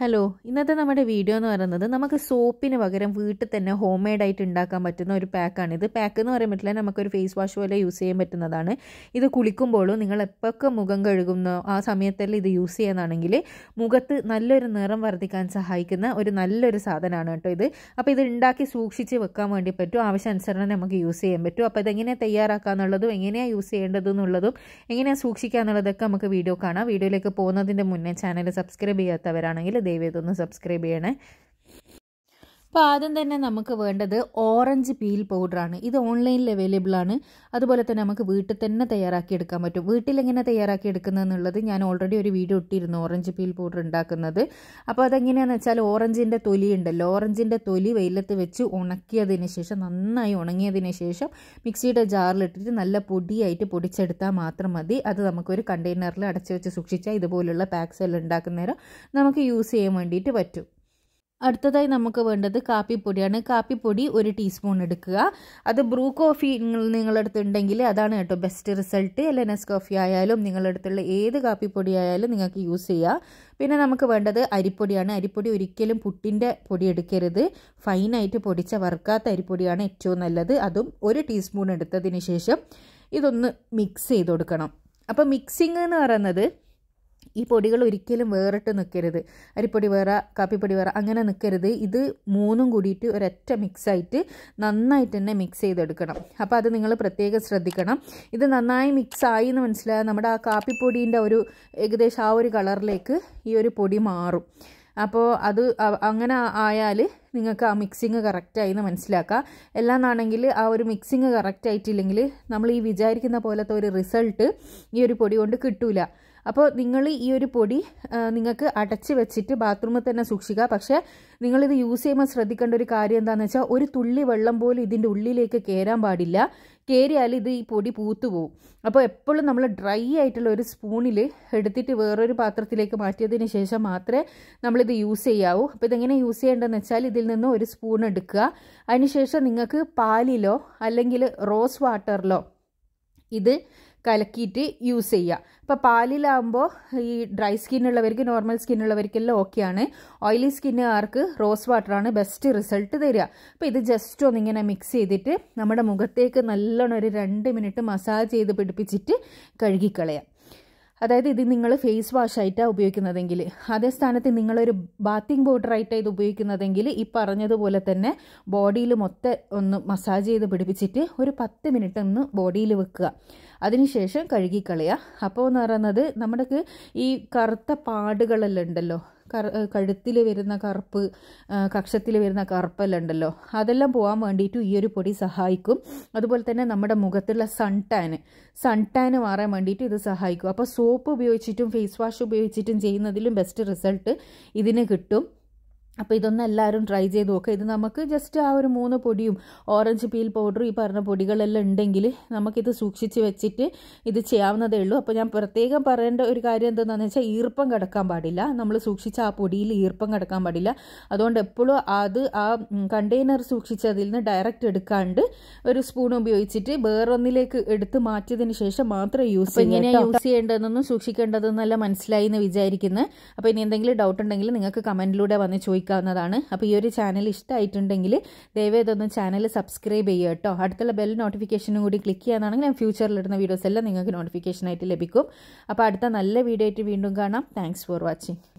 hello ഇന്നത്തെ നമ്മുടെ video എന്ന് പറയുന്നത് നമുക്ക് സോപ്പിന് പകരം വീട്ടിൽ തന്നെ ഹോം മെയ്ഡ് ആയിട്ട് ഉണ്ടാക്കാൻ പറ്റുന്ന ഒരു പാക്കാണ് ഇത് പാക്ക് എന്ന് പറയാൻ പറ്റില്ല നമുക്കൊരു ഫേസ് വാഷ് പോലെ യൂസ് ചെയ്യാൻ പറ്റുന്നതാണ് ഇത് കുളിക്കുമ്പോഴും നിങ്ങൾ എപ്പോഴൊക്കെ മുഖം കഴുകുന്നോ ആ സമയത്തെല്ലാം ഇത് യൂസ് ചെയ്യുന്നതാണെങ്കിൽ മുഖത്ത് നല്ലൊരു നിറം വർദ്ധിക്കാൻ സഹായിക്കുന്ന ഒരു നല്ലൊരു സാധനമാണ് കേട്ടോ ഇത് അപ്പോൾ ഇത് ഉണ്ടാക്കി സൂക്ഷിച്ച് വെക്കാൻ വേണ്ടി പറ്റും ആവശ്യാനുസരണം നമുക്ക് യൂസ് ചെയ്യാൻ പറ്റും അപ്പോൾ ഇതെങ്ങനെ തയ്യാറാക്കാന്നുള്ളതും എങ്ങനെയാണ് യൂസ് ചെയ്യേണ്ടത് എന്നുള്ളതും എങ്ങനെയാണ് സൂക്ഷിക്കുക എന്നുള്ളതൊക്കെ നമുക്ക് വീഡിയോ കാണാം വീഡിയോയിലേക്ക് പോകുന്നതിൻ്റെ മുന്നേ ചാനൽ സബ്സ്ക്രൈബ് ചെയ്യാത്തവരാണെങ്കിൽ ദയവേതൊന്ന് സബ്സ്ക്രൈബ് ചെയ്യണേ അപ്പോൾ ആദ്യം തന്നെ നമുക്ക് വേണ്ടത് ഓറഞ്ച് പീൽ പൗഡറാണ് ഇത് ഓൺലൈനിൽ അവൈലബിൾ ആണ് അതുപോലെ തന്നെ നമുക്ക് വീട്ടിൽ തന്നെ തയ്യാറാക്കി എടുക്കാൻ പറ്റും വീട്ടിൽ എങ്ങനെ തയ്യാറാക്കി എടുക്കുന്നതെന്നുള്ളത് ഞാൻ ഓൾറെഡി ഒരു വീഡിയോ ഇട്ടിരുന്നു ഓറഞ്ച് പീൽ പൗഡർ ഉണ്ടാക്കുന്നത് അപ്പോൾ അതെങ്ങനെയാണെന്ന് വെച്ചാൽ ഓറഞ്ചിൻ്റെ തൊലി ഉണ്ടല്ലോ ഓറഞ്ചിൻ്റെ തൊലി വെയിലത്ത് വെച്ച് ഉണക്കിയതിന് ശേഷം നന്നായി ഉണങ്ങിയതിന് ശേഷം മിക്സിയുടെ ജാറിലിട്ടിട്ട് നല്ല പൊടിയായിട്ട് പൊടിച്ചെടുത്താൽ മാത്രം മതി അത് നമുക്കൊരു കണ്ടെയ്നറിൽ അടച്ചു വെച്ച് സൂക്ഷിച്ചാൽ ഇതുപോലുള്ള പാക്സ് എല്ലാം ഉണ്ടാക്കുന്നേരം നമുക്ക് യൂസ് ചെയ്യാൻ വേണ്ടിയിട്ട് പറ്റും അടുത്തതായി നമുക്ക് വേണ്ടത് കാപ്പിപ്പൊടിയാണ് കാപ്പിപ്പൊടി ഒരു ടീസ്പൂൺ എടുക്കുക അത് ബ്രൂ കോഫി നിങ്ങളുടെ അടുത്ത് ഉണ്ടെങ്കിൽ അതാണ് കേട്ടോ ബെസ്റ്റ് റിസൾട്ട് അല്ലെ നെസ് കോഫി ആയാലും നിങ്ങളുടെ അടുത്തുള്ള ഏത് കാപ്പിപ്പൊടി ആയാലും നിങ്ങൾക്ക് യൂസ് ചെയ്യാം പിന്നെ നമുക്ക് വേണ്ടത് അരിപ്പൊടിയാണ് അരിപ്പൊടി ഒരിക്കലും പുട്ടിൻ്റെ പൊടി എടുക്കരുത് ഫൈനായിട്ട് പൊടിച്ച വറുക്കാത്ത അരിപ്പൊടിയാണ് ഏറ്റവും നല്ലത് അതും ഒരു ടീസ്പൂൺ എടുത്തതിന് ശേഷം ഇതൊന്ന് മിക്സ് ചെയ്ത് കൊടുക്കണം അപ്പോൾ മിക്സിംഗ് എന്ന് പറയുന്നത് ഈ പൊടികൾ ഒരിക്കലും വേറിട്ട് നിൽക്കരുത് അരിപ്പൊടി വേറെ കാപ്പിപ്പൊടി വേറെ അങ്ങനെ നിൽക്കരുത് ഇത് മൂന്നും കൂടിയിട്ട് ഒരൊറ്റ മിക്സായിട്ട് നന്നായിട്ട് തന്നെ മിക്സ് ചെയ്തെടുക്കണം അപ്പോൾ അത് നിങ്ങൾ പ്രത്യേകം ശ്രദ്ധിക്കണം ഇത് നന്നായി മിക്സ് ആയി എന്ന് മനസ്സിലായാൽ നമ്മുടെ ആ കാപ്പിപ്പൊടീൻ്റെ ഒരു ഏകദേശം ആ ഒരു കളറിലേക്ക് ഈ ഒരു പൊടി മാറും അപ്പോൾ അത് അങ്ങനെ ആയാൽ നിങ്ങൾക്ക് ആ മിക്സിങ് കറക്റ്റായി എന്ന് മനസ്സിലാക്കുക എല്ലാന്നാണെങ്കിൽ ആ ഒരു മിക്സിങ് കറക്റ്റ് ആയിട്ടില്ലെങ്കിൽ നമ്മൾ ഈ വിചാരിക്കുന്ന പോലത്തെ ഒരു റിസൾട്ട് ഈ ഒരു പൊടി കൊണ്ട് കിട്ടൂല അപ്പോൾ നിങ്ങൾ ഈ ഒരു പൊടി നിങ്ങൾക്ക് അടച്ച് വെച്ചിട്ട് ബാത്റൂമിൽ തന്നെ സൂക്ഷിക്കുക പക്ഷേ നിങ്ങളിത് യൂസ് ചെയ്യുമ്പോൾ ശ്രദ്ധിക്കേണ്ട ഒരു കാര്യം എന്താണെന്ന് വെച്ചാൽ ഒരു തുള്ളി വെള്ളം പോലും ഇതിൻ്റെ ഉള്ളിലേക്ക് കയറാൻ പാടില്ല കയറിയാൽ ഇത് ഈ പൊടി പൂത്തു പോകും അപ്പോൾ എപ്പോഴും നമ്മൾ ഡ്രൈ ആയിട്ടുള്ള ഒരു സ്പൂണിൽ എടുത്തിട്ട് വേറൊരു പാത്രത്തിലേക്ക് മാറ്റിയതിന് ശേഷം മാത്രമേ നമ്മളിത് യൂസ് ചെയ്യാവൂ അപ്പോൾ ഇതെങ്ങനെ യൂസ് ചെയ്യേണ്ടതെന്ന് വെച്ചാൽ ഇതിൽ നിന്ന് ഒരു സ്പൂൺ എടുക്കുക അതിനുശേഷം നിങ്ങൾക്ക് പാലിലോ അല്ലെങ്കിൽ റോസ് വാട്ടറിലോ ഇത് കലക്കിയിട്ട് യൂസ് ചെയ്യുക ഇപ്പോൾ പാലിലാകുമ്പോൾ ഈ ഡ്രൈ സ്കിന്നുള്ളവർക്ക് നോർമൽ സ്കിന്നുള്ളവർക്കെല്ലാം ഓക്കെയാണ് ഓയിലി സ്കിന്നുകാർക്ക് റോസ് വാട്ടറാണ് ബെസ്റ്റ് റിസൾട്ട് തരിക അപ്പോൾ ഇത് ജസ്റ്റ് ഒന്നിങ്ങനെ മിക്സ് ചെയ്തിട്ട് നമ്മുടെ മുഖത്തേക്ക് നല്ലോണം ഒരു രണ്ട് മിനിറ്റ് മസാജ് ചെയ്ത് പിടിപ്പിച്ചിട്ട് കഴുകിക്കളയാം അതായത് ഇത് നിങ്ങൾ ഫേസ് വാഷ് ഉപയോഗിക്കുന്നതെങ്കിൽ അതേ സ്ഥാനത്ത് നിങ്ങളൊരു ബാത്തിങ് പൗഡറായിട്ടാണ് ഇത് ഉപയോഗിക്കുന്നതെങ്കിൽ ഈ പറഞ്ഞതുപോലെ തന്നെ ബോഡിയിൽ മൊത്തം ഒന്ന് മസാജ് ചെയ്ത് പിടിപ്പിച്ചിട്ട് ഒരു പത്ത് മിനിറ്റ് ഒന്ന് ബോഡിയിൽ വെക്കുക അതിനുശേഷം കഴുകിക്കളയുക അപ്പോൾ എന്ന് പറയുന്നത് നമ്മുടെ ഈ കറുത്ത പാടുകളെല്ലാം ഉണ്ടല്ലോ കഴുത്തിൽ വരുന്ന കറുപ്പ് കക്ഷത്തിൽ വരുന്ന കറുപ്പെല്ലാം ഉണ്ടല്ലോ അതെല്ലാം പോകാൻ വേണ്ടിയിട്ട് ഈ ഒരു പൊടി സഹായിക്കും അതുപോലെ തന്നെ നമ്മുടെ മുഖത്തുള്ള സൺ ടാന് സൺ ടാന് മാറാൻ വേണ്ടിയിട്ട് ഇത് സഹായിക്കും അപ്പോൾ സോപ്പ് ഉപയോഗിച്ചിട്ടും ഫേസ് വാഷ് ഉപയോഗിച്ചിട്ടും ചെയ്യുന്നതിലും ബെസ്റ്റ് റിസൾട്ട് ഇതിന് കിട്ടും അപ്പോൾ ഇതൊന്നും എല്ലാവരും ട്രൈ ചെയ്ത് നോക്കുക ഇത് നമുക്ക് ജസ്റ്റ് ആ ഒരു മൂന്ന് പൊടിയും ഓറഞ്ച് പീൽ പൗഡറും ഈ പറഞ്ഞ പൊടികളെല്ലാം ഉണ്ടെങ്കിൽ നമുക്കിത് സൂക്ഷിച്ച് വെച്ചിട്ട് ഇത് ചെയ്യാവുന്നതേ ഉള്ളൂ അപ്പോൾ ഞാൻ പ്രത്യേകം പറയേണ്ട ഒരു കാര്യം എന്താണെന്ന് വെച്ചാൽ ഈർപ്പം കിടക്കാൻ പാടില്ല നമ്മൾ സൂക്ഷിച്ച ആ പൊടിയിൽ ഈർപ്പം കിടക്കാൻ പാടില്ല അതുകൊണ്ട് എപ്പോഴും അത് ആ കണ്ടെയ്നർ സൂക്ഷിച്ചതിൽ നിന്ന് ഡയറക്റ്റ് എടുക്കാണ്ട് ഒരു സ്പൂൺ ഉപയോഗിച്ചിട്ട് വേറൊന്നിലേക്ക് എടുത്ത് മാറ്റിയതിന് ശേഷം മാത്രം യൂസ് എങ്ങനെയാണ് യൂസ് ചെയ്യേണ്ടതെന്നും സൂക്ഷിക്കേണ്ടതെന്നല്ല മനസ്സിലായി എന്ന് വിചാരിക്കുന്നത് അപ്പോൾ ഇനി എന്തെങ്കിലും ഡൗട്ട് ഉണ്ടെങ്കിൽ നിങ്ങൾക്ക് കമൻറ്റിലൂടെ വന്ന് ചോദിക്കാം ഉപയോഗിക്കാവുന്നതാണ് അപ്പോൾ ഈ ഒരു ചാനൽ ഇഷ്ടമായിട്ടുണ്ടെങ്കിൽ ദയവായി ചാനൽ സബ്സ്ക്രൈബ് ചെയ്യുക കേട്ടോ അടുത്തുള്ള ബെൽ നോട്ടിഫിക്കേഷനും കൂടി ക്ലിക്ക് ചെയ്യാനാണെങ്കിൽ ഞാൻ ഫ്യൂച്ചറിൽ ഇടുന്ന വീഡിയോസ് എല്ലാം നിങ്ങൾക്ക് നോട്ടിഫിക്കേഷനായിട്ട് ലഭിക്കും അപ്പോൾ അടുത്ത നല്ല വീഡിയോ ആയിട്ട് വീണ്ടും കാണാം താങ്ക്സ് ഫോർ വാച്ചിങ്